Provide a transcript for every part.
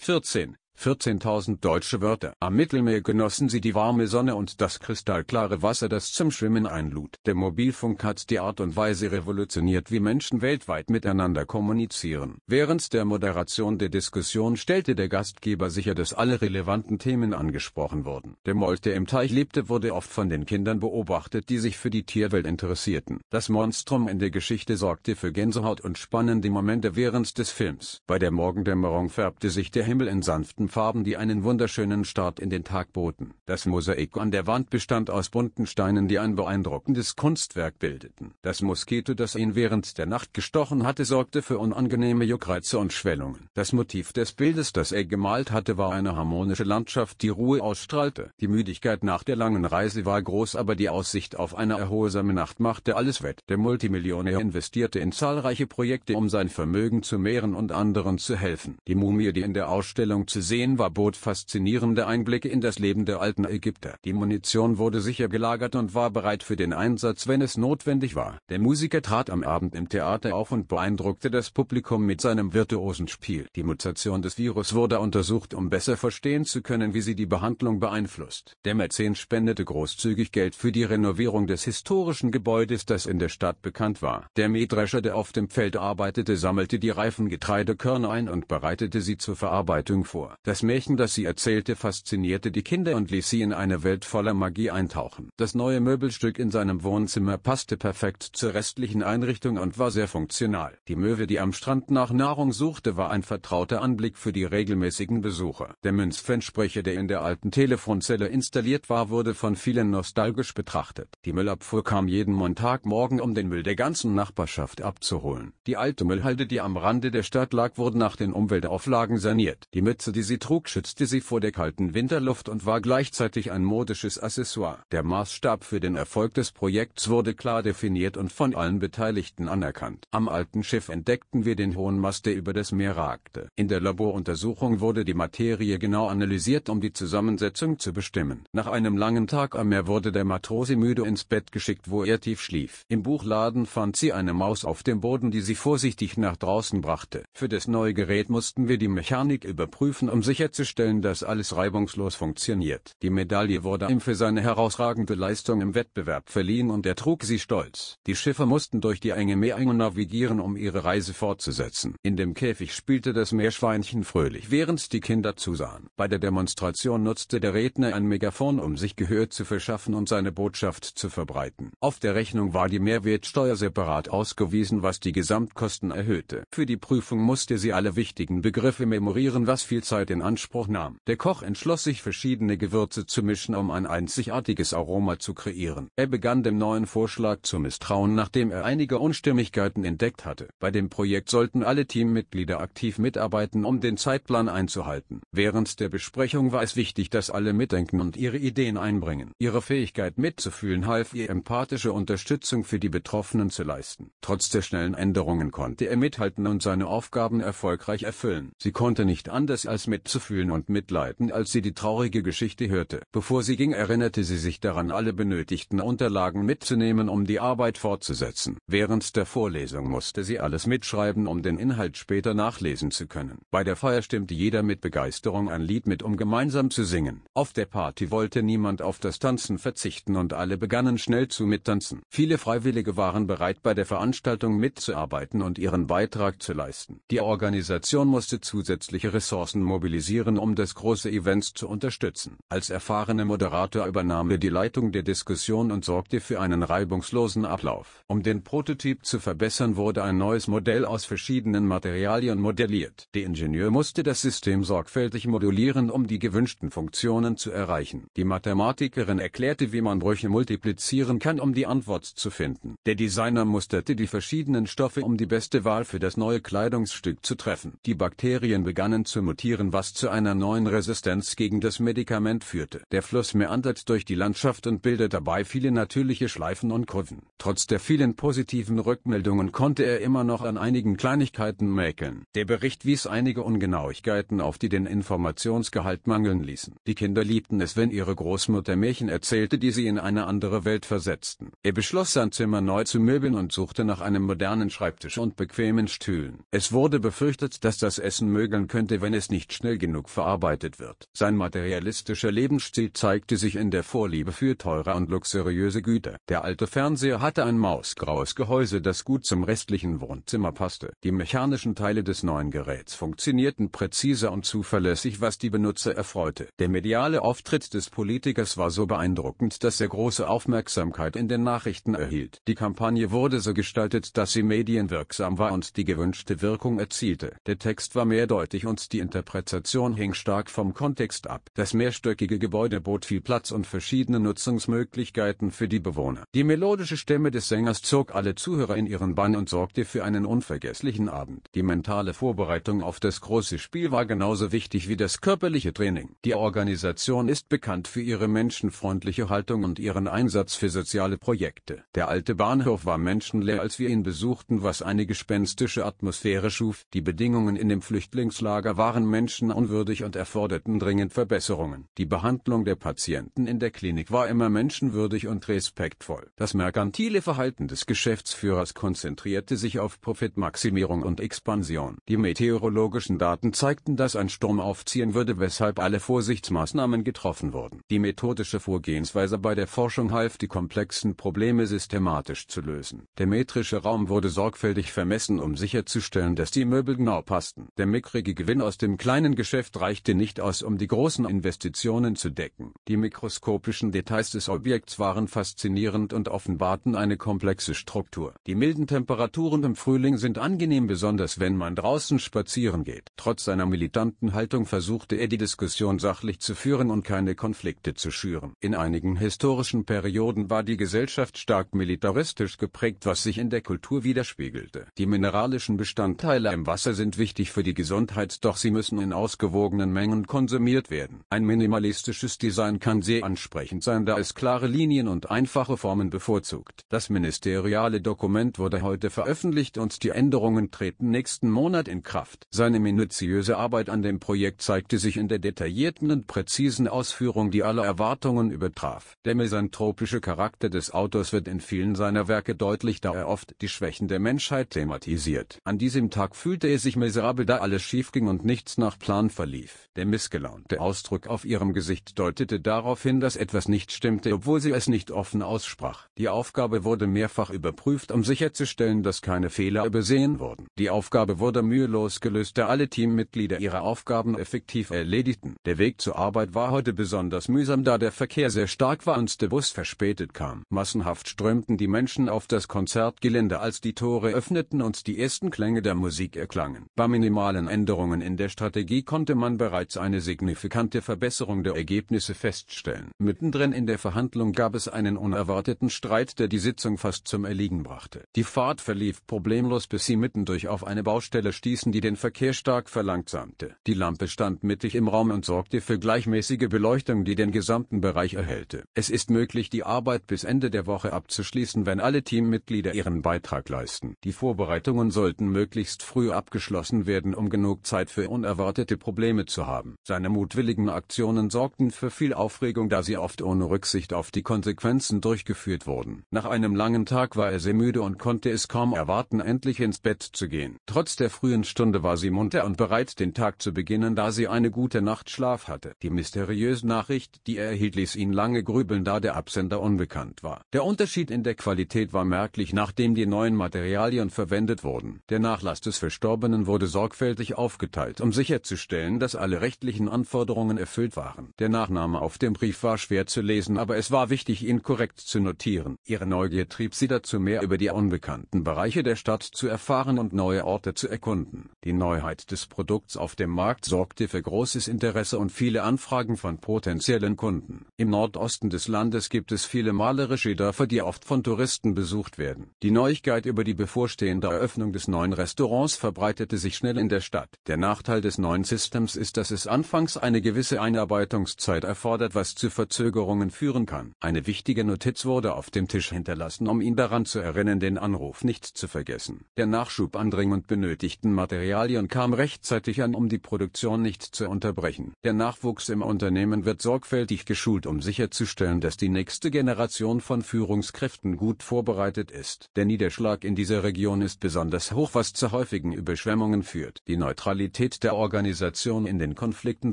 14. 14.000 deutsche Wörter. Am Mittelmeer genossen sie die warme Sonne und das kristallklare Wasser, das zum Schwimmen einlud. Der Mobilfunk hat die Art und Weise revolutioniert, wie Menschen weltweit miteinander kommunizieren. Während der Moderation der Diskussion stellte der Gastgeber sicher, dass alle relevanten Themen angesprochen wurden. Der Molt, der im Teich lebte, wurde oft von den Kindern beobachtet, die sich für die Tierwelt interessierten. Das Monstrum in der Geschichte sorgte für Gänsehaut und spannende Momente während des Films. Bei der Morgendämmerung färbte sich der Himmel in sanften Farben, die einen wunderschönen Start in den Tag boten. Das Mosaik an der Wand bestand aus bunten Steinen, die ein beeindruckendes Kunstwerk bildeten. Das Moskito, das ihn während der Nacht gestochen hatte, sorgte für unangenehme Juckreize und Schwellungen. Das Motiv des Bildes, das er gemalt hatte, war eine harmonische Landschaft, die Ruhe ausstrahlte. Die Müdigkeit nach der langen Reise war groß, aber die Aussicht auf eine erholsame Nacht machte alles wett. Der Multimillionär investierte in zahlreiche Projekte, um sein Vermögen zu mehren und anderen zu helfen. Die Mumie, die in der Ausstellung zu sehen Genua bot faszinierende Einblicke in das Leben der alten Ägypter. Die Munition wurde sicher gelagert und war bereit für den Einsatz, wenn es notwendig war. Der Musiker trat am Abend im Theater auf und beeindruckte das Publikum mit seinem virtuosen Spiel. Die Mutation des Virus wurde untersucht, um besser verstehen zu können, wie sie die Behandlung beeinflusst. Der Mäzen spendete großzügig Geld für die Renovierung des historischen Gebäudes, das in der Stadt bekannt war. Der Mähdrescher, der auf dem Feld arbeitete, sammelte die reifen Getreidekörner ein und bereitete sie zur Verarbeitung vor. Das Märchen, das sie erzählte, faszinierte die Kinder und ließ sie in eine Welt voller Magie eintauchen. Das neue Möbelstück in seinem Wohnzimmer passte perfekt zur restlichen Einrichtung und war sehr funktional. Die Möwe, die am Strand nach Nahrung suchte, war ein vertrauter Anblick für die regelmäßigen Besucher. Der Münzfernsprecher, der in der alten Telefonzelle installiert war, wurde von vielen nostalgisch betrachtet. Die Müllabfuhr kam jeden Montagmorgen, um den Müll der ganzen Nachbarschaft abzuholen. Die alte Müllhalde, die am Rande der Stadt lag, wurde nach den Umweltauflagen saniert. Die Mütze, die sie trug, schützte sie vor der kalten Winterluft und war gleichzeitig ein modisches Accessoire. Der Maßstab für den Erfolg des Projekts wurde klar definiert und von allen Beteiligten anerkannt. Am alten Schiff entdeckten wir den hohen Mast, der über das Meer ragte. In der Laboruntersuchung wurde die Materie genau analysiert, um die Zusammensetzung zu bestimmen. Nach einem langen Tag am Meer wurde der Matrose müde ins Bett geschickt, wo er tief schlief. Im Buchladen fand sie eine Maus auf dem Boden, die sie vorsichtig nach draußen brachte. Für das neue Gerät mussten wir die Mechanik überprüfen, um um sicherzustellen, dass alles reibungslos funktioniert. Die Medaille wurde ihm für seine herausragende Leistung im Wettbewerb verliehen und er trug sie stolz. Die Schiffe mussten durch die enge Meerenge navigieren, um ihre Reise fortzusetzen. In dem Käfig spielte das Meerschweinchen fröhlich, während die Kinder zusahen. Bei der Demonstration nutzte der Redner ein Megafon, um sich Gehör zu verschaffen und seine Botschaft zu verbreiten. Auf der Rechnung war die Mehrwertsteuer separat ausgewiesen, was die Gesamtkosten erhöhte. Für die Prüfung musste sie alle wichtigen Begriffe memorieren, was viel Zeit Zeit in Anspruch nahm. Der Koch entschloss sich verschiedene Gewürze zu mischen, um ein einzigartiges Aroma zu kreieren. Er begann dem neuen Vorschlag zu misstrauen, nachdem er einige Unstimmigkeiten entdeckt hatte. Bei dem Projekt sollten alle Teammitglieder aktiv mitarbeiten, um den Zeitplan einzuhalten. Während der Besprechung war es wichtig, dass alle mitdenken und ihre Ideen einbringen. Ihre Fähigkeit mitzufühlen half ihr empathische Unterstützung für die Betroffenen zu leisten. Trotz der schnellen Änderungen konnte er mithalten und seine Aufgaben erfolgreich erfüllen. Sie konnte nicht anders als mit mitzufühlen und mitleiden, als sie die traurige Geschichte hörte. Bevor sie ging, erinnerte sie sich daran, alle benötigten Unterlagen mitzunehmen, um die Arbeit fortzusetzen. Während der Vorlesung musste sie alles mitschreiben, um den Inhalt später nachlesen zu können. Bei der Feier stimmte jeder mit Begeisterung ein Lied mit, um gemeinsam zu singen. Auf der Party wollte niemand auf das Tanzen verzichten und alle begannen schnell zu mittanzen. Viele Freiwillige waren bereit, bei der Veranstaltung mitzuarbeiten und ihren Beitrag zu leisten. Die Organisation musste zusätzliche Ressourcen mobilisieren mobilisieren, um das große Event zu unterstützen. Als erfahrener Moderator übernahm er die Leitung der Diskussion und sorgte für einen reibungslosen Ablauf. Um den Prototyp zu verbessern, wurde ein neues Modell aus verschiedenen Materialien modelliert. Der Ingenieur musste das System sorgfältig modulieren, um die gewünschten Funktionen zu erreichen. Die Mathematikerin erklärte, wie man Brüche multiplizieren kann, um die Antwort zu finden. Der Designer musterte die verschiedenen Stoffe, um die beste Wahl für das neue Kleidungsstück zu treffen. Die Bakterien begannen zu mutieren, was was zu einer neuen Resistenz gegen das Medikament führte. Der Fluss meandert durch die Landschaft und bildet dabei viele natürliche Schleifen und Kurven. Trotz der vielen positiven Rückmeldungen konnte er immer noch an einigen Kleinigkeiten mäkeln. Der Bericht wies einige Ungenauigkeiten auf, die den Informationsgehalt mangeln ließen. Die Kinder liebten es, wenn ihre Großmutter Märchen erzählte, die sie in eine andere Welt versetzten. Er beschloss sein Zimmer neu zu möbeln und suchte nach einem modernen Schreibtisch und bequemen Stühlen. Es wurde befürchtet, dass das Essen mögeln könnte, wenn es nicht schnell schnell genug verarbeitet wird. Sein materialistischer Lebensstil zeigte sich in der Vorliebe für teure und luxuriöse Güter. Der alte Fernseher hatte ein mausgraues Gehäuse, das gut zum restlichen Wohnzimmer passte. Die mechanischen Teile des neuen Geräts funktionierten präziser und zuverlässig, was die Benutzer erfreute. Der mediale Auftritt des Politikers war so beeindruckend, dass er große Aufmerksamkeit in den Nachrichten erhielt. Die Kampagne wurde so gestaltet, dass sie medienwirksam war und die gewünschte Wirkung erzielte. Der Text war mehrdeutig und die Interpretation Organisation hing stark vom Kontext ab. Das mehrstöckige Gebäude bot viel Platz und verschiedene Nutzungsmöglichkeiten für die Bewohner. Die melodische Stimme des Sängers zog alle Zuhörer in ihren Bann und sorgte für einen unvergesslichen Abend. Die mentale Vorbereitung auf das große Spiel war genauso wichtig wie das körperliche Training. Die Organisation ist bekannt für ihre menschenfreundliche Haltung und ihren Einsatz für soziale Projekte. Der alte Bahnhof war menschenleer, als wir ihn besuchten, was eine gespenstische Atmosphäre schuf. Die Bedingungen in dem Flüchtlingslager waren menschenleer menschenunwürdig und erforderten dringend Verbesserungen. Die Behandlung der Patienten in der Klinik war immer menschenwürdig und respektvoll. Das merkantile Verhalten des Geschäftsführers konzentrierte sich auf Profitmaximierung und Expansion. Die meteorologischen Daten zeigten, dass ein Sturm aufziehen würde, weshalb alle Vorsichtsmaßnahmen getroffen wurden. Die methodische Vorgehensweise bei der Forschung half, die komplexen Probleme systematisch zu lösen. Der metrische Raum wurde sorgfältig vermessen, um sicherzustellen, dass die Möbel genau passten. Der mickrige Gewinn aus dem kleinen Geschäft reichte nicht aus, um die großen Investitionen zu decken. Die mikroskopischen Details des Objekts waren faszinierend und offenbarten eine komplexe Struktur. Die milden Temperaturen im Frühling sind angenehm, besonders wenn man draußen spazieren geht. Trotz seiner militanten Haltung versuchte er die Diskussion sachlich zu führen und keine Konflikte zu schüren. In einigen historischen Perioden war die Gesellschaft stark militaristisch geprägt, was sich in der Kultur widerspiegelte. Die mineralischen Bestandteile im Wasser sind wichtig für die Gesundheit, doch sie müssen in ausgewogenen Mengen konsumiert werden. Ein minimalistisches Design kann sehr ansprechend sein, da es klare Linien und einfache Formen bevorzugt. Das ministeriale Dokument wurde heute veröffentlicht und die Änderungen treten nächsten Monat in Kraft. Seine minutiöse Arbeit an dem Projekt zeigte sich in der detaillierten und präzisen Ausführung, die alle Erwartungen übertraf. Der misanthropische Charakter des Autors wird in vielen seiner Werke deutlich, da er oft die Schwächen der Menschheit thematisiert. An diesem Tag fühlte er sich miserabel, da alles schief ging und nichts nach Plan Plan verlief. Der missgelaunte Ausdruck auf ihrem Gesicht deutete darauf hin, dass etwas nicht stimmte, obwohl sie es nicht offen aussprach. Die Aufgabe wurde mehrfach überprüft, um sicherzustellen, dass keine Fehler übersehen wurden. Die Aufgabe wurde mühelos gelöst, da alle Teammitglieder ihre Aufgaben effektiv erledigten. Der Weg zur Arbeit war heute besonders mühsam, da der Verkehr sehr stark war und der Bus verspätet kam. Massenhaft strömten die Menschen auf das Konzertgelände, als die Tore öffneten und die ersten Klänge der Musik erklangen. Bei minimalen Änderungen in der Strategie Theorie konnte man bereits eine signifikante Verbesserung der Ergebnisse feststellen. Mittendrin in der Verhandlung gab es einen unerwarteten Streit, der die Sitzung fast zum Erliegen brachte. Die Fahrt verlief problemlos, bis sie mittendurch auf eine Baustelle stießen, die den Verkehr stark verlangsamte. Die Lampe stand mittig im Raum und sorgte für gleichmäßige Beleuchtung, die den gesamten Bereich erhellte. Es ist möglich, die Arbeit bis Ende der Woche abzuschließen, wenn alle Teammitglieder ihren Beitrag leisten. Die Vorbereitungen sollten möglichst früh abgeschlossen werden, um genug Zeit für unerwartete Leute Probleme zu haben. Seine mutwilligen Aktionen sorgten für viel Aufregung, da sie oft ohne Rücksicht auf die Konsequenzen durchgeführt wurden. Nach einem langen Tag war er sehr müde und konnte es kaum erwarten, endlich ins Bett zu gehen. Trotz der frühen Stunde war sie munter und bereit, den Tag zu beginnen, da sie eine gute Nacht Schlaf hatte. Die mysteriöse Nachricht, die er erhielt, ließ ihn lange grübeln, da der Absender unbekannt war. Der Unterschied in der Qualität war merklich, nachdem die neuen Materialien verwendet wurden. Der Nachlass des Verstorbenen wurde sorgfältig aufgeteilt, um sicherzustellen, sicherzustellen, dass alle rechtlichen Anforderungen erfüllt waren. Der Nachname auf dem Brief war schwer zu lesen, aber es war wichtig, ihn korrekt zu notieren. Ihre Neugier trieb sie dazu, mehr über die unbekannten Bereiche der Stadt zu erfahren und neue Orte zu erkunden. Die Neuheit des Produkts auf dem Markt sorgte für großes Interesse und viele Anfragen von potenziellen Kunden. Im Nordosten des Landes gibt es viele malerische Dörfer, die oft von Touristen besucht werden. Die Neuigkeit über die bevorstehende Eröffnung des neuen Restaurants verbreitete sich schnell in der Stadt. Der Nachteil des neuen Systems ist, dass es anfangs eine gewisse Einarbeitungszeit erfordert, was zu Verzögerungen führen kann. Eine wichtige Notiz wurde auf dem Tisch hinterlassen, um ihn daran zu erinnern, den Anruf nicht zu vergessen. Der Nachschub an dringend benötigten Materialien kam rechtzeitig an, um die Produktion nicht zu unterbrechen. Der Nachwuchs im Unternehmen wird sorgfältig geschult, um sicherzustellen, dass die nächste Generation von Führungskräften gut vorbereitet ist. Der Niederschlag in dieser Region ist besonders hoch, was zu häufigen Überschwemmungen führt. Die Neutralität der Organisation Organisation in den Konflikten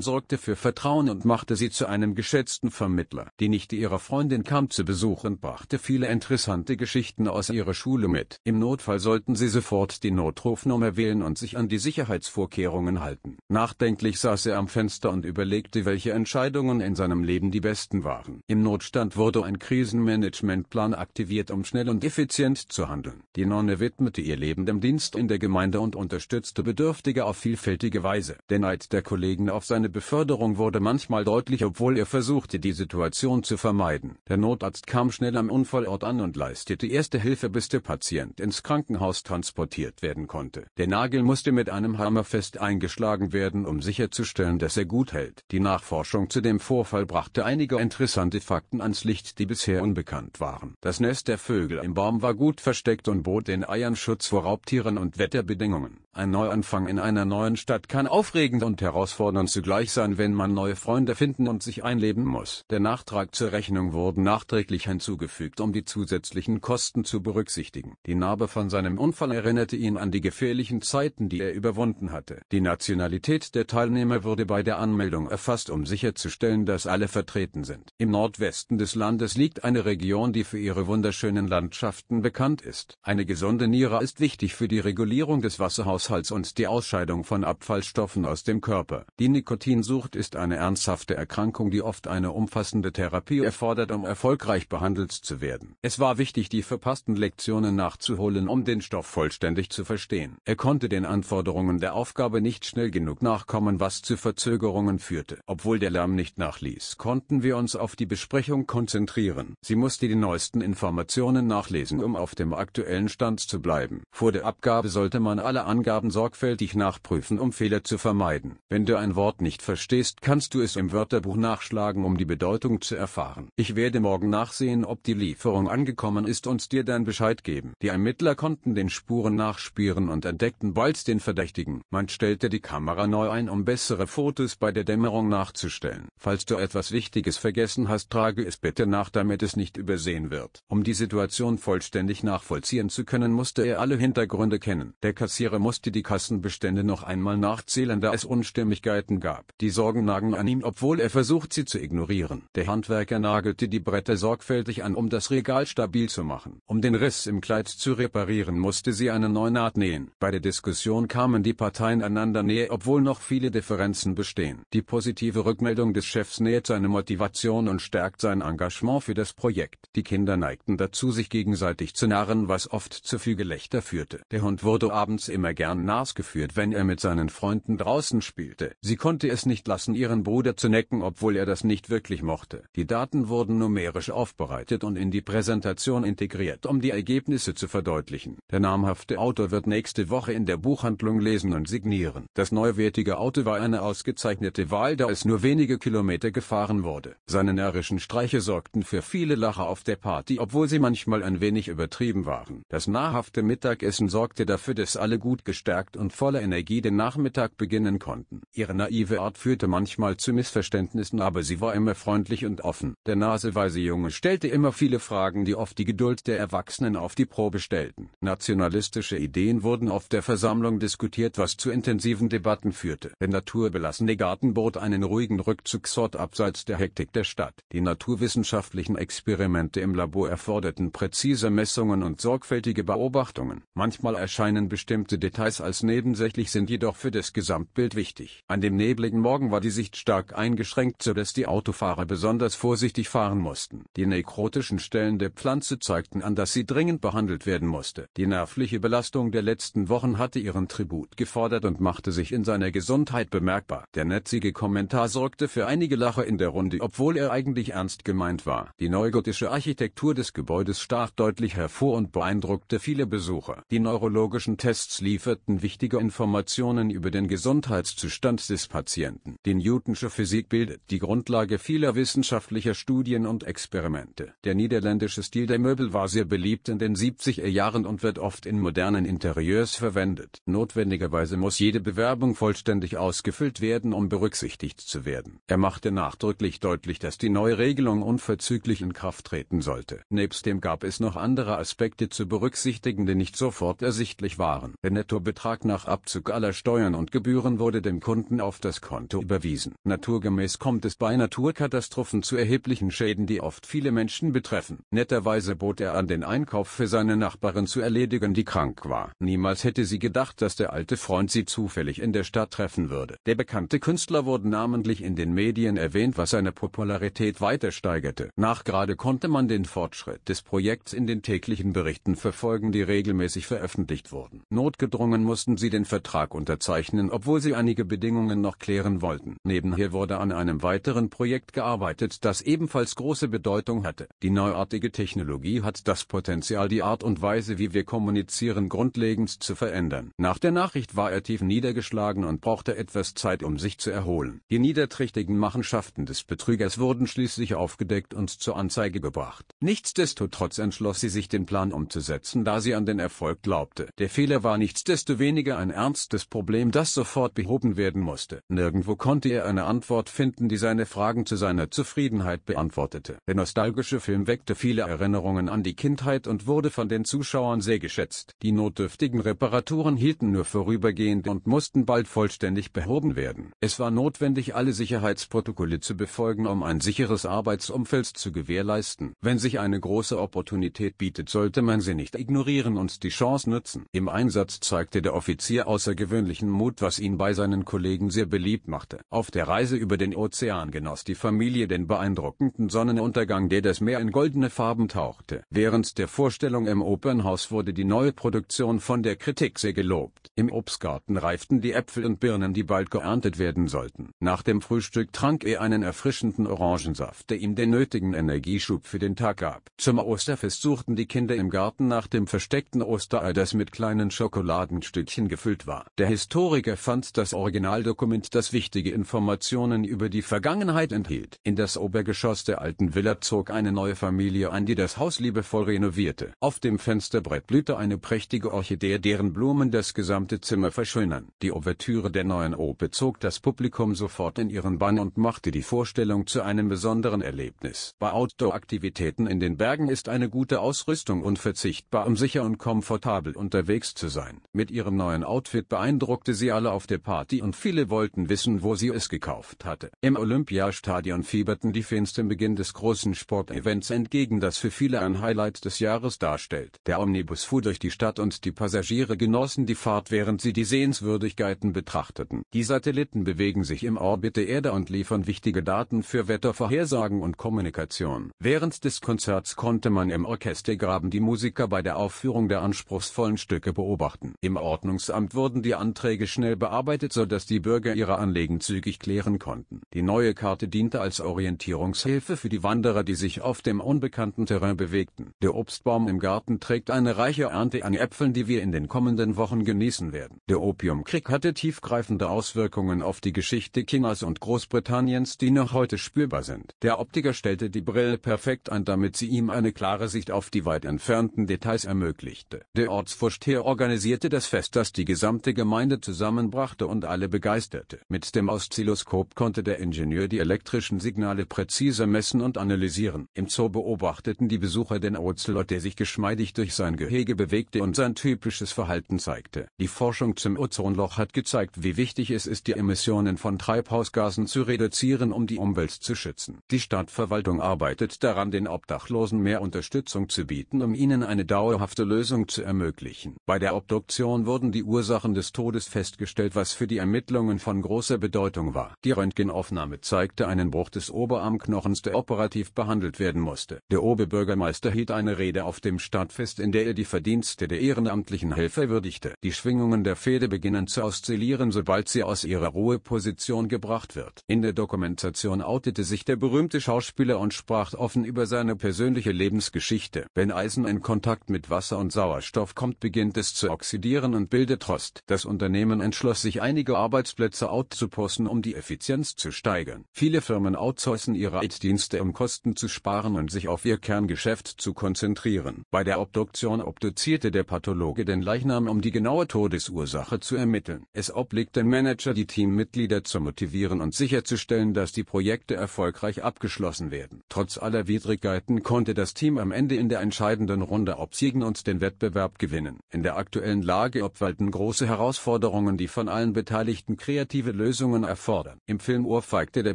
sorgte für Vertrauen und machte sie zu einem geschätzten Vermittler. Die Nichte ihrer Freundin kam zu Besuch und brachte viele interessante Geschichten aus ihrer Schule mit. Im Notfall sollten sie sofort die Notrufnummer wählen und sich an die Sicherheitsvorkehrungen halten. Nachdenklich saß er am Fenster und überlegte, welche Entscheidungen in seinem Leben die besten waren. Im Notstand wurde ein Krisenmanagementplan aktiviert, um schnell und effizient zu handeln. Die Nonne widmete ihr Leben dem Dienst in der Gemeinde und unterstützte Bedürftige auf vielfältige Weise. Der Neid der Kollegen auf seine Beförderung wurde manchmal deutlich, obwohl er versuchte, die Situation zu vermeiden. Der Notarzt kam schnell am Unfallort an und leistete erste Hilfe, bis der Patient ins Krankenhaus transportiert werden konnte. Der Nagel musste mit einem Hammer fest eingeschlagen werden, um sicherzustellen, dass er gut hält. Die Nachforschung zu dem Vorfall brachte einige interessante Fakten ans Licht, die bisher unbekannt waren. Das Nest der Vögel im Baum war gut versteckt und bot den Eiern Schutz vor Raubtieren und Wetterbedingungen. Ein Neuanfang in einer neuen Stadt kann aufregend und herausfordernd zugleich sein, wenn man neue Freunde finden und sich einleben muss. Der Nachtrag zur Rechnung wurde nachträglich hinzugefügt, um die zusätzlichen Kosten zu berücksichtigen. Die Narbe von seinem Unfall erinnerte ihn an die gefährlichen Zeiten, die er überwunden hatte. Die Nationalität der Teilnehmer wurde bei der Anmeldung erfasst, um sicherzustellen, dass alle vertreten sind. Im Nordwesten des Landes liegt eine Region, die für ihre wunderschönen Landschaften bekannt ist. Eine gesunde Niere ist wichtig für die Regulierung des Wasserhaushalts Haushalts und die Ausscheidung von Abfallstoffen aus dem Körper. Die Nikotinsucht ist eine ernsthafte Erkrankung, die oft eine umfassende Therapie erfordert, um erfolgreich behandelt zu werden. Es war wichtig, die verpassten Lektionen nachzuholen, um den Stoff vollständig zu verstehen. Er konnte den Anforderungen der Aufgabe nicht schnell genug nachkommen, was zu Verzögerungen führte. Obwohl der Lärm nicht nachließ, konnten wir uns auf die Besprechung konzentrieren. Sie musste die neuesten Informationen nachlesen, um auf dem aktuellen Stand zu bleiben. Vor der Abgabe sollte man alle Angaben Buchstaben sorgfältig nachprüfen, um Fehler zu vermeiden. Wenn du ein Wort nicht verstehst, kannst du es im Wörterbuch nachschlagen, um die Bedeutung zu erfahren. Ich werde morgen nachsehen, ob die Lieferung angekommen ist und dir dann Bescheid geben. Die Ermittler konnten den Spuren nachspüren und entdeckten bald den Verdächtigen. Man stellte die Kamera neu ein, um bessere Fotos bei der Dämmerung nachzustellen. Falls du etwas Wichtiges vergessen hast, trage es bitte nach, damit es nicht übersehen wird. Um die Situation vollständig nachvollziehen zu können, musste er alle Hintergründe kennen. Der Kassierer musste musste die Kassenbestände noch einmal nachzählen, da es Unstimmigkeiten gab. Die Sorgen nagen an ihm, obwohl er versucht, sie zu ignorieren. Der Handwerker nagelte die Bretter sorgfältig an, um das Regal stabil zu machen. Um den Riss im Kleid zu reparieren, musste sie eine neue Naht nähen. Bei der Diskussion kamen die Parteien einander näher, obwohl noch viele Differenzen bestehen. Die positive Rückmeldung des Chefs nähert seine Motivation und stärkt sein Engagement für das Projekt. Die Kinder neigten dazu, sich gegenseitig zu narren, was oft zu viel Gelächter führte. Der Hund wurde abends immer gern gern geführt, wenn er mit seinen Freunden draußen spielte. Sie konnte es nicht lassen, ihren Bruder zu necken, obwohl er das nicht wirklich mochte. Die Daten wurden numerisch aufbereitet und in die Präsentation integriert, um die Ergebnisse zu verdeutlichen. Der namhafte Autor wird nächste Woche in der Buchhandlung lesen und signieren. Das neuwertige Auto war eine ausgezeichnete Wahl, da es nur wenige Kilometer gefahren wurde. Seine närrischen Streiche sorgten für viele Lacher auf der Party, obwohl sie manchmal ein wenig übertrieben waren. Das nahrhafte Mittagessen sorgte dafür, dass alle gut geschlafen gestärkt und voller Energie den Nachmittag beginnen konnten. Ihre naive Art führte manchmal zu Missverständnissen, aber sie war immer freundlich und offen. Der naseweise Junge stellte immer viele Fragen, die oft die Geduld der Erwachsenen auf die Probe stellten. Nationalistische Ideen wurden auf der Versammlung diskutiert, was zu intensiven Debatten führte. Der naturbelassene Garten bot einen ruhigen Rückzugsort abseits der Hektik der Stadt. Die naturwissenschaftlichen Experimente im Labor erforderten präzise Messungen und sorgfältige Beobachtungen. Manchmal erscheinen bestimmte Details Details als nebensächlich sind jedoch für das Gesamtbild wichtig. An dem nebligen Morgen war die Sicht stark eingeschränkt, sodass die Autofahrer besonders vorsichtig fahren mussten. Die nekrotischen Stellen der Pflanze zeigten an, dass sie dringend behandelt werden musste. Die nervliche Belastung der letzten Wochen hatte ihren Tribut gefordert und machte sich in seiner Gesundheit bemerkbar. Der netzige Kommentar sorgte für einige Lacher in der Runde, obwohl er eigentlich ernst gemeint war. Die neugotische Architektur des Gebäudes stach deutlich hervor und beeindruckte viele Besucher. Die neurologischen Tests lieferten enthalten wichtige Informationen über den Gesundheitszustand des Patienten. Die Newtonsche Physik bildet die Grundlage vieler wissenschaftlicher Studien und Experimente. Der niederländische Stil der Möbel war sehr beliebt in den 70er Jahren und wird oft in modernen Interieurs verwendet. Notwendigerweise muss jede Bewerbung vollständig ausgefüllt werden, um berücksichtigt zu werden. Er machte nachdrücklich deutlich, dass die neue Regelung unverzüglich in Kraft treten sollte. Nebst dem gab es noch andere Aspekte zu berücksichtigen, die nicht sofort ersichtlich waren. Benetto Betrag nach Abzug aller Steuern und Gebühren wurde dem Kunden auf das Konto überwiesen. Naturgemäß kommt es bei Naturkatastrophen zu erheblichen Schäden, die oft viele Menschen betreffen. Netterweise bot er an, den Einkauf für seine Nachbarin zu erledigen, die krank war. Niemals hätte sie gedacht, dass der alte Freund sie zufällig in der Stadt treffen würde. Der bekannte Künstler wurde namentlich in den Medien erwähnt, was seine Popularität weiter steigerte. Nachgrade konnte man den Fortschritt des Projekts in den täglichen Berichten verfolgen, die regelmäßig veröffentlicht wurden. Notgedrungen Firmen mussten sie den Vertrag unterzeichnen, obwohl sie einige Bedingungen noch klären wollten. Nebenher wurde an einem weiteren Projekt gearbeitet, das ebenfalls große Bedeutung hatte. Die neuartige Technologie hat das Potenzial, die Art und Weise, wie wir kommunizieren, grundlegend zu verändern. Nach der Nachricht war er tief niedergeschlagen und brauchte etwas Zeit, um sich zu erholen. Die niederträchtigen Machenschaften des Betrügers wurden schließlich aufgedeckt und zur Anzeige gebracht. Nichtsdestotrotz entschloss sie sich, den Plan umzusetzen, da sie an den Erfolg glaubte. Der Fehler war nichtsdestotrotz wusste weniger ein ernstes Problem, das sofort behoben werden musste. Nirgendwo konnte er eine Antwort finden, die seine Fragen zu seiner Zufriedenheit beantwortete. Der nostalgische Film weckte viele Erinnerungen an die Kindheit und wurde von den Zuschauern sehr geschätzt. Die notdürftigen Reparaturen hielten nur vorübergehend und mussten bald vollständig behoben werden. Es war notwendig, alle Sicherheitsprotokolle zu befolgen, um ein sicheres Arbeitsumfeld zu gewährleisten. Wenn sich eine große Opportunität bietet, sollte man sie nicht ignorieren und die Chance nutzen. Im Einsatz zeigt zeigte der Offizier außergewöhnlichen Mut, was ihn bei seinen Kollegen sehr beliebt machte. Auf der Reise über den Ozean genoss die Familie den beeindruckenden Sonnenuntergang, der das Meer in goldene Farben tauchte. Während der Vorstellung im Opernhaus wurde die neue Produktion von der Kritik sehr gelobt. Im Obstgarten reiften die Äpfel und Birnen, die bald geerntet werden sollten. Nach dem Frühstück trank er einen erfrischenden Orangensaft, der ihm den nötigen Energieschub für den Tag gab. Zum Osterfest suchten die Kinder im Garten nach dem versteckten Osterei, das mit kleinen Schokoladen Seitenstückchen gefüllt war. Der Historiker fand das Originaldokument, das wichtige Informationen über die Vergangenheit enthielt. In das Obergeschoss der alten Villa zog eine neue Familie ein, die das Haus liebevoll renovierte. Auf dem Fensterbrett blühte eine prächtige Orchidee, deren Blumen das gesamte Zimmer verschönern. Die Ouvertüre der neuen Oper zog das Publikum sofort in ihren Bann und machte die Vorstellung zu einem besonderen Erlebnis. Bei Outdoor-Aktivitäten in den Bergen ist eine gute Ausrüstung unverzichtbar, um sicher und komfortabel unterwegs zu sein. Mit mit ihrem neuen Outfit beeindruckte sie alle auf der Party und viele wollten wissen, wo sie es gekauft hatte. Im Olympiastadion fieberten die Fans dem Beginn des großen Sportevents entgegen, das für viele ein Highlight des Jahres darstellt. Der Omnibus fuhr durch die Stadt und die Passagiere genossen die Fahrt, während sie die Sehenswürdigkeiten betrachteten. Die Satelliten bewegen sich im Orbit der Erde und liefern wichtige Daten für Wettervorhersagen und Kommunikation. Während des Konzerts konnte man im Orchestergraben die Musiker bei der Aufführung der anspruchsvollen Stücke beobachten. Im Ordnungsamt wurden die Anträge schnell bearbeitet, sodass die Bürger ihre Anliegen zügig klären konnten. Die neue Karte diente als Orientierungshilfe für die Wanderer, die sich auf dem unbekannten Terrain bewegten. Der Obstbaum im Garten trägt eine reiche Ernte an Äpfeln, die wir in den kommenden Wochen genießen werden. Der Opiumkrieg hatte tiefgreifende Auswirkungen auf die Geschichte Chinas und Großbritanniens, die noch heute spürbar sind. Der Optiker stellte die Brille perfekt ein, damit sie ihm eine klare Sicht auf die weit entfernten Details ermöglichte. Der Ortsvorsteher organisierte das fest, das die gesamte Gemeinde zusammenbrachte und alle begeisterte. Mit dem Oszilloskop konnte der Ingenieur die elektrischen Signale präzise messen und analysieren. Im Zoo beobachteten die Besucher den Ozelot, der sich geschmeidig durch sein Gehege bewegte und sein typisches Verhalten zeigte. Die Forschung zum Ozonloch hat gezeigt, wie wichtig es ist, die Emissionen von Treibhausgasen zu reduzieren, um die Umwelt zu schützen. Die Stadtverwaltung arbeitet daran, den Obdachlosen mehr Unterstützung zu bieten, um ihnen eine dauerhafte Lösung zu ermöglichen. Bei der Obduktion Frauen wurden die Ursachen des Todes festgestellt, was für die Ermittlungen von großer Bedeutung war. Die Röntgenaufnahme zeigte einen Bruch des Oberarmknochens, der operativ behandelt werden musste. Der Oberbürgermeister hielt eine Rede auf dem Stadtfest, in der er die Verdienste der ehrenamtlichen Helfer würdigte. Die Schwingungen der Fehde beginnen zu oszillieren, sobald sie aus ihrer Ruheposition gebracht wird. In der Dokumentation outete sich der berühmte Schauspieler und sprach offen über seine persönliche Lebensgeschichte. Wenn Eisen in Kontakt mit Wasser und Sauerstoff kommt, beginnt es zu oxidieren Jahren und bildet Trost. Das Unternehmen entschloss sich einige Arbeitsplätze outzuposten, um die Effizienz zu steigern. Viele Firmen outsourcen ihre IT-Dienste, um Kosten zu sparen und sich auf ihr Kerngeschäft zu konzentrieren. Bei der Obduktion obduzierte der Pathologe den Leichnam, um die genaue Todesursache zu ermitteln. Es obliegt dem Manager, die Teammitglieder zu motivieren und sicherzustellen, dass die Projekte erfolgreich abgeschlossen werden. Trotz aller Widrigkeiten konnte das Team am Ende in der entscheidenden Runde obsiegen und den Wettbewerb gewinnen. In der aktuellen Lage obwalten große Herausforderungen, die von allen Beteiligten kreative Lösungen erfordern. Im Film ohrfeigte der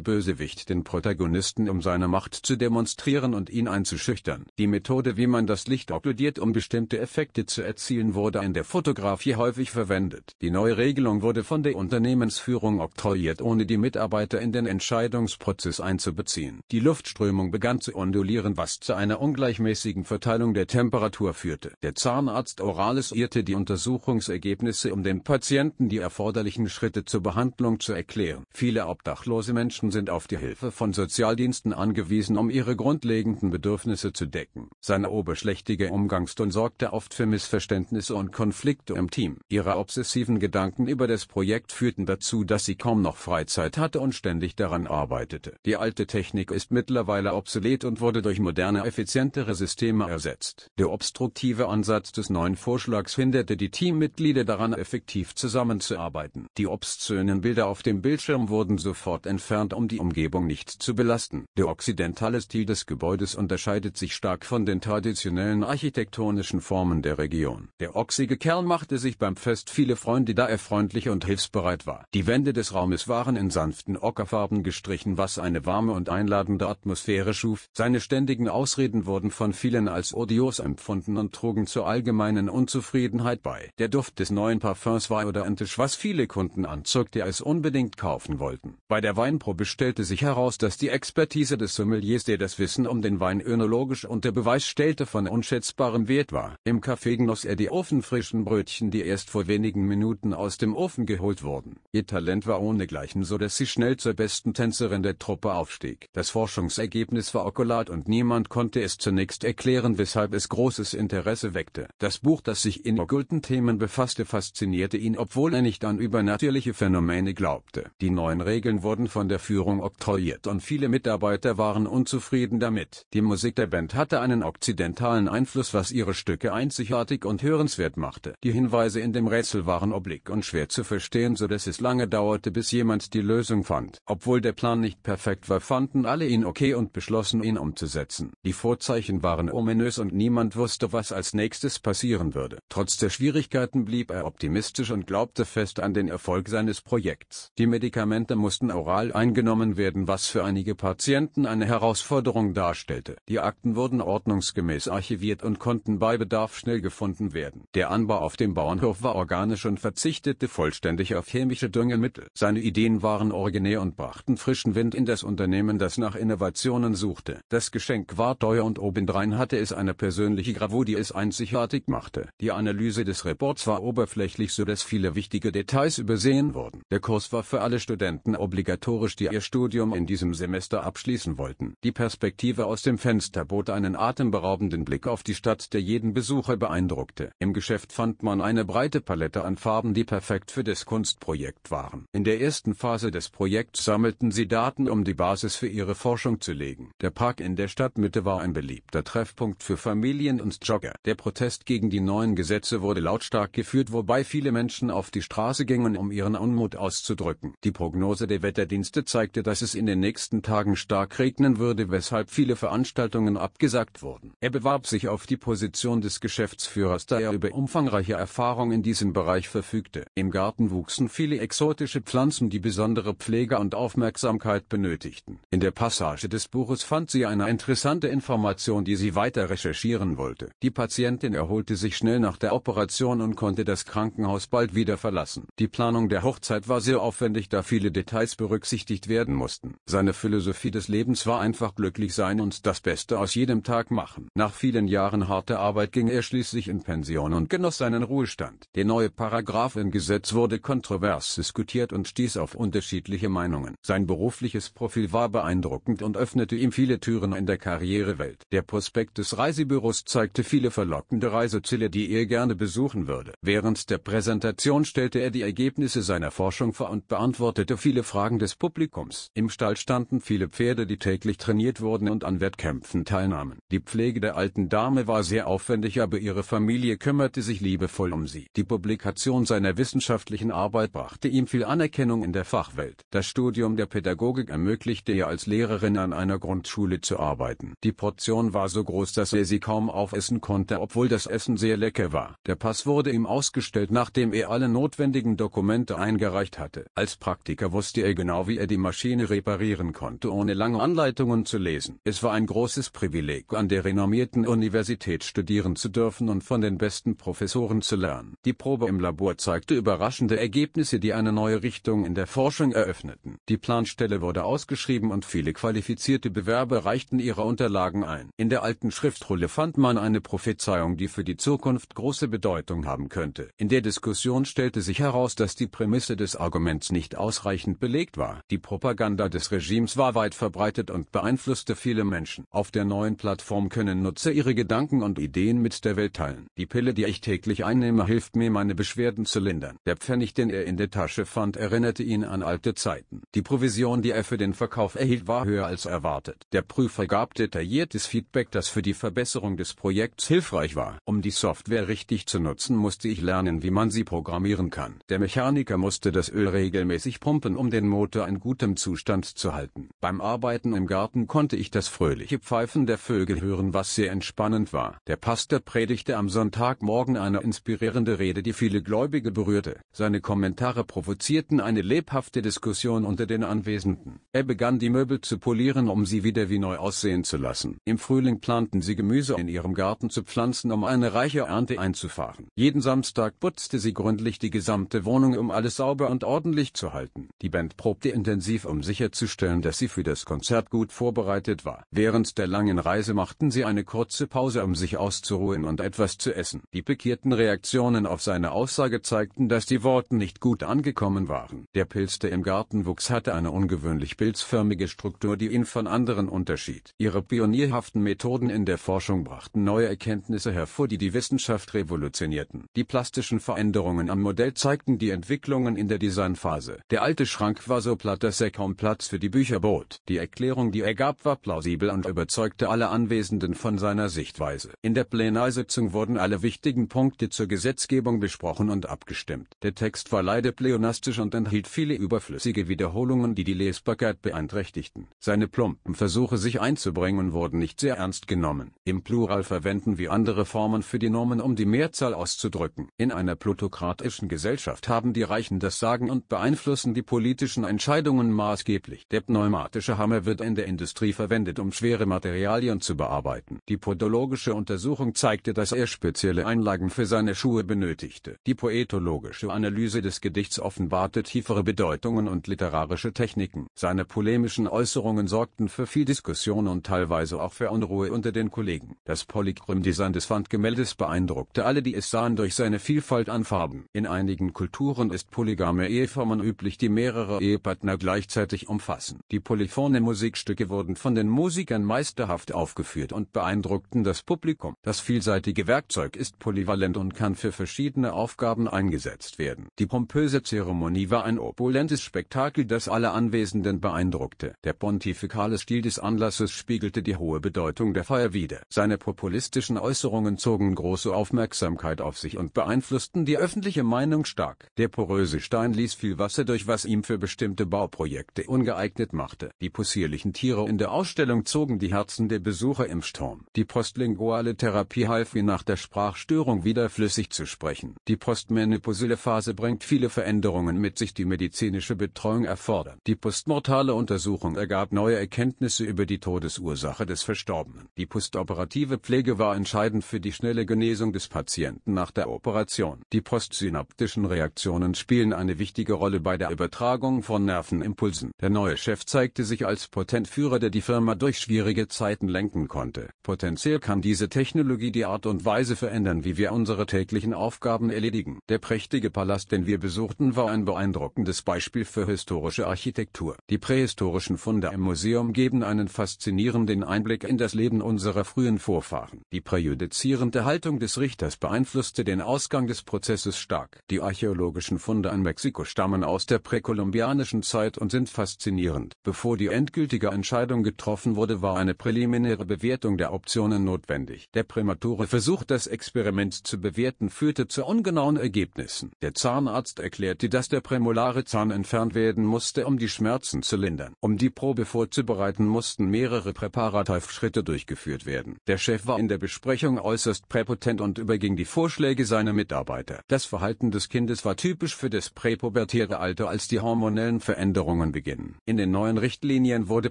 Bösewicht den Protagonisten, um seine Macht zu demonstrieren und ihn einzuschüchtern. Die Methode, wie man das Licht okkludiert, um bestimmte Effekte zu erzielen, wurde in der Fotografie häufig verwendet. Die neue Regelung wurde von der Unternehmensführung oktroyiert, ohne die Mitarbeiter in den Entscheidungsprozess einzubeziehen. Die Luftströmung begann zu ondulieren, was zu einer ungleichmäßigen Verteilung der Temperatur führte. Der Zahnarzt Orales irrte die Untersuchung Untersuchungsergebnisse um den Patienten die erforderlichen Schritte zur Behandlung zu erklären. Viele obdachlose Menschen sind auf die Hilfe von Sozialdiensten angewiesen, um ihre grundlegenden Bedürfnisse zu decken. Seine oberschlächtige Umgangston sorgte oft für Missverständnisse und Konflikte im Team. Ihre obsessiven Gedanken über das Projekt führten dazu, dass sie kaum noch Freizeit hatte und ständig daran arbeitete. Die alte Technik ist mittlerweile obsolet und wurde durch moderne effizientere Systeme ersetzt. Der obstruktive Ansatz des neuen Vorschlags hinderte die Team Mitglieder daran effektiv zusammenzuarbeiten. Die obszönen Bilder auf dem Bildschirm wurden sofort entfernt, um die Umgebung nicht zu belasten. Der okzidentale Stil des Gebäudes unterscheidet sich stark von den traditionellen architektonischen Formen der Region. Der ochsige Kerl machte sich beim Fest viele Freunde, da er freundlich und hilfsbereit war. Die Wände des Raumes waren in sanften Ockerfarben gestrichen, was eine warme und einladende Atmosphäre schuf. Seine ständigen Ausreden wurden von vielen als odios empfunden und trugen zur allgemeinen Unzufriedenheit bei. Der der Duft des neuen Parfüms war odorantisch, was viele Kunden anzog, die es unbedingt kaufen wollten. Bei der Weinprobe stellte sich heraus, dass die Expertise des Sommeliers, der das Wissen um den Wein önologisch unter Beweis stellte, von unschätzbarem Wert war. Im Café genoss er die ofenfrischen Brötchen, die erst vor wenigen Minuten aus dem Ofen geholt wurden. Ihr Talent war ohnegleichen, so dass sie schnell zur besten Tänzerin der Truppe aufstieg. Das Forschungsergebnis war okulat und niemand konnte es zunächst erklären, weshalb es großes Interesse weckte. Das Buch, das sich in okkulten Themen Phänomenen befasste, faszinierte ihn, obwohl er nicht an übernatürliche Phänomene glaubte. Die neuen Regeln wurden von der Führung oktroyiert und viele Mitarbeiter waren unzufrieden damit. Die Musik der Band hatte einen okzidentalen Einfluss, was ihre Stücke einzigartig und hörenswert machte. Die Hinweise in dem Rätsel waren oblick und schwer zu verstehen, so dass es lange dauerte, bis jemand die Lösung fand. Obwohl der Plan nicht perfekt war, fanden alle ihn okay und beschlossen, ihn umzusetzen. Die Vorzeichen waren ominös und niemand wusste, was als nächstes passieren würde. Trotz der Schwierigkeit Monaten blieb er optimistisch und glaubte fest an den Erfolg seines Projekts. Die Medikamente mussten oral eingenommen werden, was für einige Patienten eine Herausforderung darstellte. Die Akten wurden ordnungsgemäß archiviert und konnten bei Bedarf schnell gefunden werden. Der Anbau auf dem Bauernhof war organisch und verzichtete vollständig auf chemische Düngemittel. Seine Ideen waren originär und brachten frischen Wind in das Unternehmen, das nach Innovationen suchte. Das Geschenk war teuer und obendrein hatte es eine persönliche Gravur, die es einzigartig machte. Die Analyse des Reports Kurs war oberflächlich, so dass viele wichtige Details übersehen wurden. Der Kurs war für alle Studenten obligatorisch, die ihr Studium in diesem Semester abschließen wollten. Die Perspektive aus dem Fenster bot einen atemberaubenden Blick auf die Stadt, der jeden Besucher beeindruckte. Im Geschäft fand man eine breite Palette an Farben, die perfekt für das Kunstprojekt waren. In der ersten Phase des Projekts sammelten sie Daten, um die Basis für ihre Forschung zu legen. Der Park in der Stadtmitte war ein beliebter Treffpunkt für Familien und Jogger. Der Protest gegen die neuen Gesetze wurde lautstark Tag geführt, wobei viele Menschen auf die Straße gingen, um ihren Unmut auszudrücken. Die Prognose der Wetterdienste zeigte, dass es in den nächsten Tagen stark regnen würde, weshalb viele Veranstaltungen abgesagt wurden. Er bewarb sich auf die Position des Geschäftsführers, da er über umfangreiche Erfahrung in diesem Bereich verfügte. Im Garten wuchsen viele exotische Pflanzen, die besondere Pflege und Aufmerksamkeit benötigten. In der Passage des Buches fand sie eine interessante Information, die sie weiter recherchieren wollte. Die Patientin erholte sich schnell nach der Operation und Mann konnte das Krankenhaus bald wieder verlassen. Die Planung der Hochzeit war sehr aufwendig, da viele Details berücksichtigt werden mussten. Seine Philosophie des Lebens war einfach glücklich sein und das Beste aus jedem Tag machen. Nach vielen Jahren harter Arbeit ging er schließlich in Pension und genoss seinen Ruhestand. Der neue Paragraph im Gesetz wurde kontrovers diskutiert und stieß auf unterschiedliche Meinungen. Sein berufliches Profil war beeindruckend und öffnete ihm viele Türen in der Karrierewelt. Der Prospekt des Reisebüros zeigte viele verlockende Reiseziele, die er gerne besuchen würde würde. Während der Präsentation stellte er die Ergebnisse seiner Forschung vor und beantwortete viele Fragen des Publikums. Im Stall standen viele Pferde, die täglich trainiert wurden und an Wettkämpfen teilnahmen. Die Pflege der alten Dame war sehr aufwendig, aber ihre Familie kümmerte sich liebevoll um sie. Die Publikation seiner wissenschaftlichen Arbeit brachte ihm viel Anerkennung in der Fachwelt. Das Studium der Pädagogik ermöglichte ihr als Lehrerin an einer Grundschule zu arbeiten. Die Portion war so groß, dass er sie kaum aufessen konnte, obwohl das Essen sehr lecker war. Der Pass wurde wurde ihm ausgestellt, nachdem er alle notwendigen Dokumente eingereicht hatte. Als Praktiker wusste er genau, wie er die Maschine reparieren konnte, ohne lange Anleitungen zu lesen. Es war ein großes Privileg, an der renommierten Universität studieren zu dürfen und von den besten Professoren zu lernen. Die Probe im Labor zeigte überraschende Ergebnisse, die eine neue Richtung in der Forschung eröffneten. Die Planstelle wurde ausgeschrieben und viele qualifizierte Bewerber reichten ihre Unterlagen ein. In der alten Schriftrolle fand man eine Prophezeiung, die für die Zukunft große Bedeutung hatte haben könnte. In der Diskussion stellte sich heraus, dass die Prämisse des Arguments nicht ausreichend belegt war. Die Propaganda des Regimes war weit verbreitet und beeinflusste viele Menschen. Auf der neuen Plattform können Nutzer ihre Gedanken und Ideen mit der Welt teilen. Die Pille, die ich täglich einnehme, hilft mir, meine Beschwerden zu lindern. Der Pfennig, den er in der Tasche fand, erinnerte ihn an alte Zeiten. Die Provision, die er für den Verkauf erhielt, war höher als erwartet. Der Prüfer gab detailliertes Feedback, das für die Verbesserung des Projekts hilfreich war. Um die Software richtig zu nutzen, musste ich lernen wie man sie programmieren kann. Der Mechaniker musste das Öl regelmäßig pumpen um den Motor in gutem Zustand zu halten. Beim Arbeiten im Garten konnte ich das fröhliche Pfeifen der Vögel hören was sehr entspannend war. Der Pastor predigte am Sonntagmorgen eine inspirierende Rede die viele Gläubige berührte. Seine Kommentare provozierten eine lebhafte Diskussion unter den Anwesenden. Er begann die Möbel zu polieren um sie wieder wie neu aussehen zu lassen. Im Frühling planten sie Gemüse in ihrem Garten zu pflanzen um eine reiche Ernte einzufahren. Jeder jeden Samstag putzte sie gründlich die gesamte Wohnung, um alles sauber und ordentlich zu halten. Die Band probte intensiv, um sicherzustellen, dass sie für das Konzert gut vorbereitet war. Während der langen Reise machten sie eine kurze Pause, um sich auszuruhen und etwas zu essen. Die pikierten Reaktionen auf seine Aussage zeigten, dass die Worte nicht gut angekommen waren. Der Pilz, der im Garten wuchs, hatte eine ungewöhnlich pilzförmige Struktur, die ihn von anderen unterschied. Ihre pionierhaften Methoden in der Forschung brachten neue Erkenntnisse hervor, die die Wissenschaft revolutionierten. Die plastischen Veränderungen am Modell zeigten die Entwicklungen in der Designphase. Der alte Schrank war so platt, dass er kaum Platz für die Bücher bot. Die Erklärung, die er gab, war plausibel und überzeugte alle Anwesenden von seiner Sichtweise. In der Plenarsitzung wurden alle wichtigen Punkte zur Gesetzgebung besprochen und abgestimmt. Der Text war leider pleonastisch und enthielt viele überflüssige Wiederholungen, die die Lesbarkeit beeinträchtigten. Seine plumpen Versuche, sich einzubringen, wurden nicht sehr ernst genommen. Im Plural verwenden wir andere Formen für die Normen, um die Mehrzahl auszudrücken drücken. In einer plutokratischen Gesellschaft haben die Reichen das Sagen und beeinflussen die politischen Entscheidungen maßgeblich. Der pneumatische Hammer wird in der Industrie verwendet, um schwere Materialien zu bearbeiten. Die podologische Untersuchung zeigte, dass er spezielle Einlagen für seine Schuhe benötigte. Die poetologische Analyse des Gedichts offenbarte tiefere Bedeutungen und literarische Techniken. Seine polemischen Äußerungen sorgten für viel Diskussion und teilweise auch für Unruhe unter den Kollegen. Das Polychrom-Design des Wandgemäldes beeindruckte alle, die es sahen Durch durch seine Vielfalt an Farben. In einigen Kulturen ist polygame Eheformen üblich, die mehrere Ehepartner gleichzeitig umfassen. Die polyphone Musikstücke wurden von den Musikern meisterhaft aufgeführt und beeindruckten das Publikum. Das vielseitige Werkzeug ist polyvalent und kann für verschiedene Aufgaben eingesetzt werden. Die pompöse Zeremonie war ein opulentes Spektakel, das alle Anwesenden beeindruckte. Der pontifikale Stil des Anlasses spiegelte die hohe Bedeutung der Feier wider. Seine populistischen Äußerungen zogen große Aufmerksamkeit auf sich und beeinflussten die öffentliche Meinung stark. Der poröse Stein ließ viel Wasser durch, was ihm für bestimmte Bauprojekte ungeeignet machte. Die possierlichen Tiere in der Ausstellung zogen die Herzen der Besucher im Sturm. Die postlinguale Therapie half ihm nach der Sprachstörung wieder flüssig zu sprechen. Die postmenopausale Phase bringt viele Veränderungen mit sich, die medizinische Betreuung erfordern. Die postmortale Untersuchung ergab neue Erkenntnisse über die Todesursache des Verstorbenen. Die postoperative Pflege war entscheidend für die schnelle Genesung des Patienten nach der Operation. Die postsynaptischen Reaktionen spielen eine wichtige Rolle bei der Übertragung von Nervenimpulsen. Der neue Chef zeigte sich als Potentführer, der die Firma durch schwierige Zeiten lenken konnte. Potenziell kann diese Technologie die Art und Weise verändern, wie wir unsere täglichen Aufgaben erledigen. Der prächtige Palast, den wir besuchten, war ein beeindruckendes Beispiel für historische Architektur. Die prähistorischen Funde im Museum geben einen faszinierenden Einblick in das Leben unserer frühen Vorfahren. Die präjudizierende Haltung des Richters beeinflusste den Ausgang des Prozesses stark. Die archäologischen Funde an Mexiko stammen aus der präkolumbianischen Zeit und sind faszinierend. Bevor die endgültige Entscheidung getroffen wurde, war eine präliminäre Bewertung der Optionen notwendig. Der prämature Versuch, das Experiment zu bewerten, führte zu ungenauen Ergebnissen. Der Zahnarzt erklärte, dass der prämolare Zahn entfernt werden musste, um die Schmerzen zu lindern. Um die Probe vorzubereiten, mussten mehrere Präparativschritte durchgeführt werden. Der Chef war in der Besprechung äußerst präpotent und überging die Vorschläge Schweige seiner Mitarbeiter. Das Verhalten des Kindes war typisch für das präpubertäre Alter, als die hormonellen Veränderungen beginnen. In den neuen Richtlinien wurde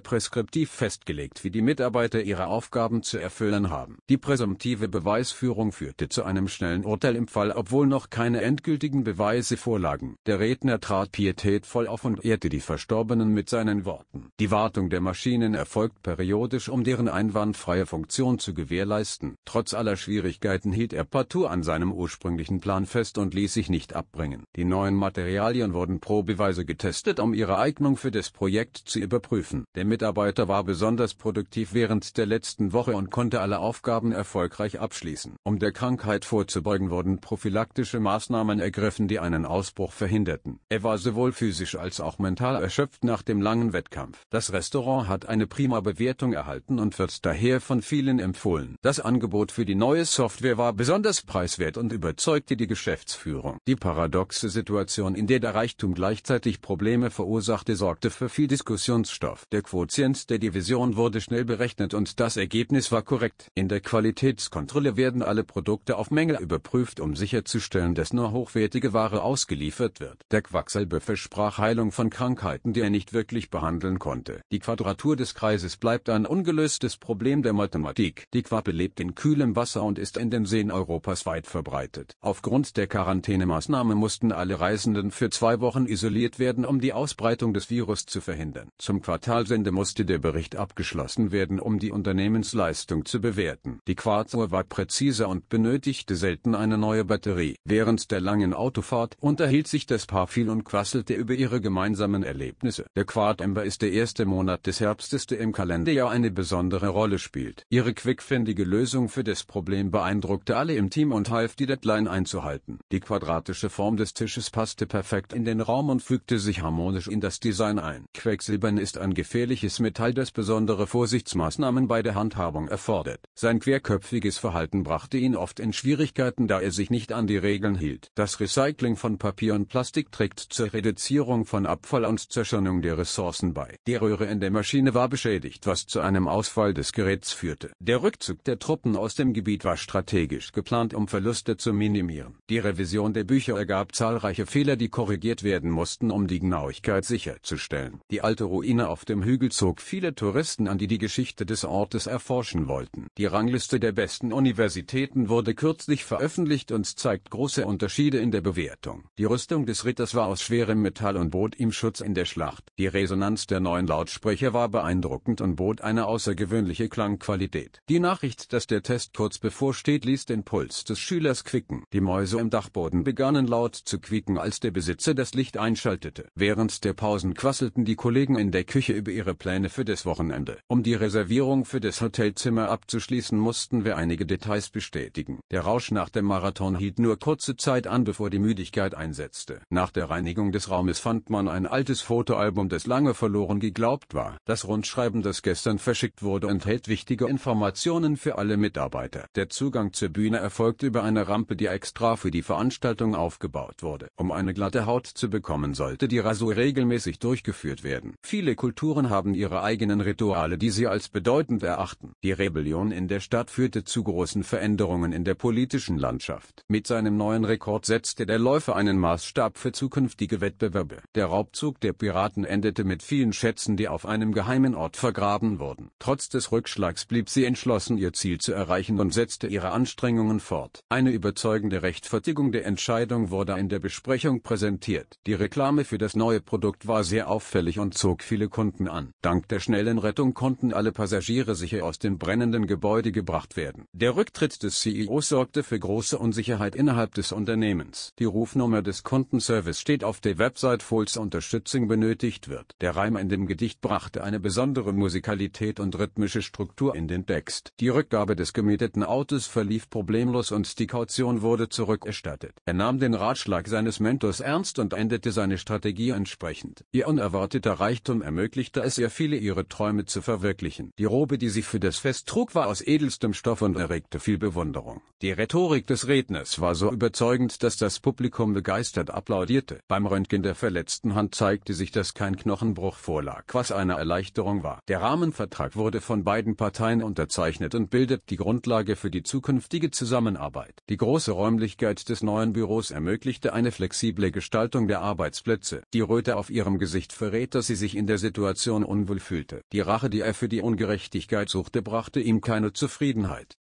preskriptiv festgelegt, wie die Mitarbeiter ihre Aufgaben zu erfüllen haben. Die präsumptive Beweisführung führte zu einem schnellen Urteil im Fall, obwohl noch keine endgültigen Beweise vorlagen. Der Redner trat pietätvoll auf und ehrte die Verstorbenen mit seinen Worten. Die Wartung der Maschinen erfolgt periodisch, um deren einwandfreie Funktion zu gewährleisten. Trotz aller Schwierigkeiten hielt er partout an seinem ursprünglichen Plan fest und ließ sich nicht abbringen. Die neuen Materialien wurden probeweise getestet, um ihre Eignung für das Projekt zu überprüfen. Der Mitarbeiter war besonders produktiv während der letzten Woche und konnte alle Aufgaben erfolgreich abschließen. Um der Krankheit vorzubeugen, wurden prophylaktische Maßnahmen ergriffen, die einen Ausbruch verhinderten. Er war sowohl physisch als auch mental erschöpft nach dem langen Wettkampf. Das Restaurant hat eine prima Bewertung erhalten und wird daher von vielen empfohlen. Das Angebot für die neue Software war besonders preiswert und und überzeugte die Geschäftsführung. Die paradoxe Situation, in der der Reichtum gleichzeitig Probleme verursachte, sorgte für viel Diskussionsstoff. Der Quotient der Division wurde schnell berechnet und das Ergebnis war korrekt. In der Qualitätskontrolle werden alle Produkte auf Menge überprüft, um sicherzustellen, dass nur hochwertige Ware ausgeliefert wird. Der Quacksalber versprach Heilung von Krankheiten, die er nicht wirklich behandeln konnte. Die Quadratur des Kreises bleibt ein ungelöstes Problem der Mathematik. Die Quappe lebt in kühlem Wasser und ist in den Seen Europas weit verbreitet vorbereitet. Aufgrund der Quarantänemaßnahme mussten alle Reisenden für zwei Wochen isoliert werden, um die Ausbreitung des Virus zu verhindern. Zum Quartalsende musste der Bericht abgeschlossen werden, um die Unternehmensleistung zu bewerten. Die Quarzuhr war präziser und benötigte selten eine neue Batterie. Während der langen Autofahrt unterhielt sich das Paar viel und quasselte über ihre gemeinsamen Erlebnisse. Der Quartember ist der erste Monat des Herbstes, der im Kalenderjahr eine besondere Rolle spielt. Ihre quickfindige Lösung für das Problem beeindruckte alle im Team und half die die Deadline einzuhalten. Die quadratische Form des Tisches passte perfekt in den Raum und fügte sich harmonisch in das Design ein. Quecksilbern ist ein gefährliches Metall, das besondere Vorsichtsmaßnahmen bei der Handhabung erfordert. Sein querköpfiges Verhalten brachte ihn oft in Schwierigkeiten, da er sich nicht an die Regeln hielt. Das Recycling von Papier und Plastik trägt zur Reduzierung von Abfall und Zerschöpfung der Ressourcen bei. Die Röhre in der Maschine war beschädigt, was zu einem Ausfall des Geräts führte. Der Rückzug der Truppen aus dem Gebiet war strategisch geplant, um Verluste zu minimieren. Die Revision der Bücher ergab zahlreiche Fehler, die korrigiert werden mussten, um die Genauigkeit sicherzustellen. Die alte Ruine auf dem Hügel zog viele Touristen an, die die Geschichte des Ortes erforschen wollten. Die Rangliste der besten Universitäten wurde kürzlich veröffentlicht und zeigt große Unterschiede in der Bewertung. Die Rüstung des Ritters war aus schwerem Metall und bot ihm Schutz in der Schlacht. Die Resonanz der neuen Lautsprecher war beeindruckend und bot eine außergewöhnliche Klangqualität. Die Nachricht, dass der Test kurz bevorsteht, ließ den Puls des Schülers das Quicken. Die Mäuse im Dachboden begannen laut zu quieken, als der Besitzer das Licht einschaltete. Während der Pausen quasselten die Kollegen in der Küche über ihre Pläne für das Wochenende. Um die Reservierung für das Hotelzimmer abzuschließen, mussten wir einige Details bestätigen. Der Rausch nach dem Marathon hielt nur kurze Zeit an, bevor die Müdigkeit einsetzte. Nach der Reinigung des Raumes fand man ein altes Fotoalbum, das lange verloren geglaubt war. Das Rundschreiben, das gestern verschickt wurde, enthält wichtige Informationen für alle Mitarbeiter. Der Zugang zur Bühne erfolgt über eine Rampe die extra für die Veranstaltung aufgebaut wurde. Um eine glatte Haut zu bekommen sollte die Rasur regelmäßig durchgeführt werden. Viele Kulturen haben ihre eigenen Rituale die sie als bedeutend erachten. Die Rebellion in der Stadt führte zu großen Veränderungen in der politischen Landschaft. Mit seinem neuen Rekord setzte der Läufer einen Maßstab für zukünftige Wettbewerbe. Der Raubzug der Piraten endete mit vielen Schätzen die auf einem geheimen Ort vergraben wurden. Trotz des Rückschlags blieb sie entschlossen ihr Ziel zu erreichen und setzte ihre Anstrengungen fort. Eine überzeugende Rechtfertigung der Entscheidung wurde in der Besprechung präsentiert. Die Reklame für das neue Produkt war sehr auffällig und zog viele Kunden an. Dank der schnellen Rettung konnten alle Passagiere sicher aus dem brennenden Gebäude gebracht werden. Der Rücktritt des CEOs sorgte für große Unsicherheit innerhalb des Unternehmens. Die Rufnummer des Kundenservice steht auf der Website, falls Unterstützung benötigt wird. Der Reim in dem Gedicht brachte eine besondere Musikalität und rhythmische Struktur in den Text. Die Rückgabe des gemieteten Autos verlief problemlos und die Kaus Kaution wurde zurückerstattet. Er nahm den Ratschlag seines Mentors ernst und änderte seine Strategie entsprechend. Ihr unerwarteter Reichtum ermöglichte es ihr viele ihre Träume zu verwirklichen. Die Robe, die sie für das Fest trug, war aus edelstem Stoff und erregte viel Bewunderung. Die Rhetorik des Redners war so überzeugend, dass das Publikum begeistert applaudierte. Beim Röntgen der verletzten Hand zeigte sich, dass kein Knochenbruch vorlag, was eine Erleichterung war. Der Rahmenvertrag wurde von beiden Parteien unterzeichnet und bildet die Grundlage für die zukünftige Zusammenarbeit. Die die große Räumlichkeit des neuen Büros ermöglichte eine flexible Gestaltung der Arbeitsplätze. Die Röte auf ihrem Gesicht verrät, dass sie sich in der Situation unwohl fühlte. Die Rache, die er für die Ungerechtigkeit suchte, brachte ihm keine Zufriedenheit